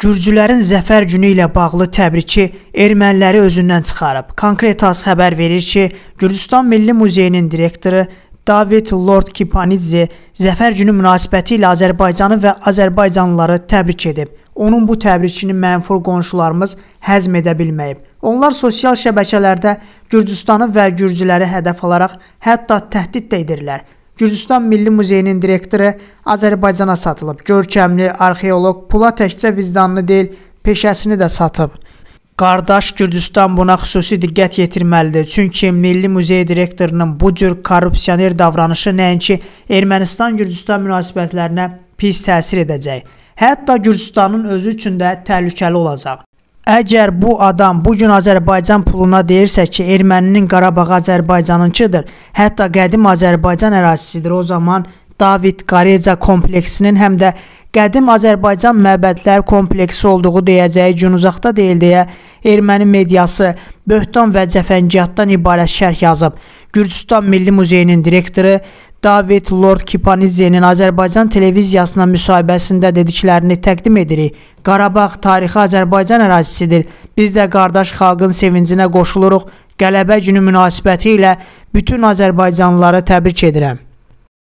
Gürcülərin zəfər günü ilə bağlı təbriki erməniləri özündən çıxarıb. Konkret az xəbər verir ki, Gürcüstan Milli Muzeyinin direktoru David Lord Kipanidze zəfər günü münasibəti ilə Azərbaycanı və azərbaycanlıları təbrik edib. Onun bu təbrikini mənfur qonşularımız həzm edə bilməyib. Onlar sosial şəbəkələrdə Gürcüstanı və gürcüləri hədəf alaraq hətta təhdid də edirlər. Gürcüstan Milli Muzeyinin direktoru Azərbaycana satılıb. Görkəmli arxeoloq pula təkcə vicdanını deyil, peşəsini də satıb. Qardaş Gürcüstan buna xüsusi diqqət yetirməlidir. Çünki Milli Muzey direktorunun bu cür korrupsioner davranışı nəinki Ermənistan-Gürcüstan münasibətlərinə pis təsir edəcək, hətta Gürcüstanın özü üçün də təhlükəli olacaq. Əgər bu adam bu gün Azərbaycan puluna deyirsə ki, erməninin Qarabağı Azərbaycanınkidir, hətta qədim Azərbaycan ərazisidir, o zaman David Qareca kompleksinin həm də qədim Azərbaycan məbədlər kompleksi olduğu deyəcəyi gün uzaqda deyil deyə erməni mediası böhtan və cəfəngiyatdan ibarət şərh yazıb. Gürcüstan Milli Muzeyinin direktoru David Lord Kipanizenin Azərbaycan televiziyasına müsahibəsində dediklərini təqdim edirik. Qarabağ tarixi Azərbaycan ərazisidir. Biz də qardaş xalqın sevincinə qoşuluruq. Qələbə günü münasibəti ilə bütün Azərbaycanlıları təbrik edirəm.